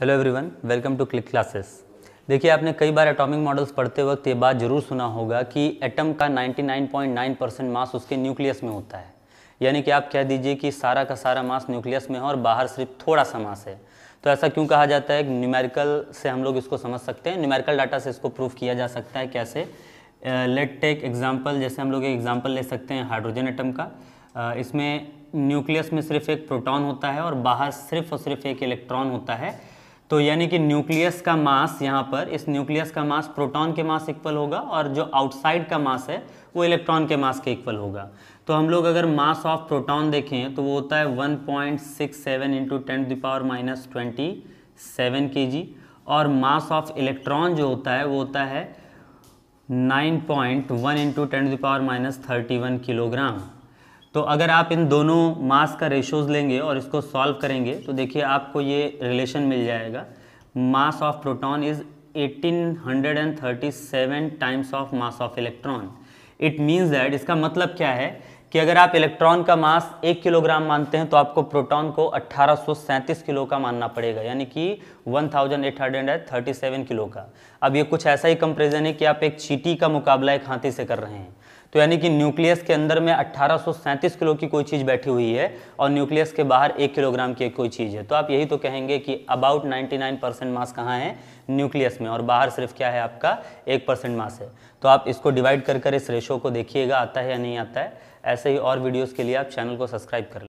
hello everyone welcome to click classes देखिए आपने कई बार एटॉमिक मॉडल्स पढ़ते वक्त ये बात जरूर सुना होगा कि एटम का 99.9 परसेंट मास उसके न्यूक्लियस में होता है यानी कि आप कह दीजिए कि सारा का सारा मास न्यूक्लियस में है और बाहर सिर्फ थोड़ा सा मास है तो ऐसा क्यों कहा जाता है न्यूमेरिकल से हम लोग इसको समझ सकते हैं न्यूमेरिकल डाटा से इसको प्रूफ किया जा सकता है कैसे लेट टेक एग्जाम्पल जैसे हम लोग एक एग्जाम्पल ले सकते हैं हाइड्रोजन एटम का uh, इसमें न्यूक्लियस में सिर्फ एक प्रोटॉन होता है और बाहर सिर्फ और सिर्फ एक इलेक्ट्रॉन होता है तो यानी कि न्यूक्लियस का मास यहाँ पर इस न्यूक्लियस का मास प्रोटॉन के मास इक्वल होगा और जो आउटसाइड का मास है वो इलेक्ट्रॉन के मास के इक्वल होगा तो हम लोग अगर मास ऑफ प्रोटॉन देखें तो वो होता है 1.67 point six seven into ten the power minus twenty seven K G और मास ऑफ इलेक्ट्रॉन जो होता है वो होता है 9.1 point one into ten the power minus thirty one kilogram तो अगर आप इन दोनों मास का रेशोज़ लेंगे और इसको सॉल्व करेंगे तो देखिए आपको ये रिलेशन मिल जाएगा mass of proton is 1837 times of mass of electron it means that इसका मतलब क्या है कि अगर आप इलेक्ट्रॉन का मास एक किलोग्राम मानते हैं तो आपको प्रोटॉन को 1837 किलो का मानना पड़ेगा यानी कि 1837 किलो का अब ये कुछ ऐसा ही कंपेरिजन है कि आप एक चीटी का मुकाबला एक हाथी से कर रहे हैं तो यानी कि न्यूक्लियस के अंदर में 1837 किलो की कोई चीज़ बैठी हुई है और न्यूक्लियस के बाहर एक किलोग्राम की कोई चीज़ है तो आप यही तो कहेंगे कि अबाउट 99 परसेंट मास कहाँ है न्यूक्लियस में और बाहर सिर्फ क्या है आपका एक परसेंट मास है तो आप इसको डिवाइड कर कर इस रेशो को देखिएगा आता है या नहीं आता है ऐसे ही और वीडियोज़ के लिए आप चैनल को सब्सक्राइब कर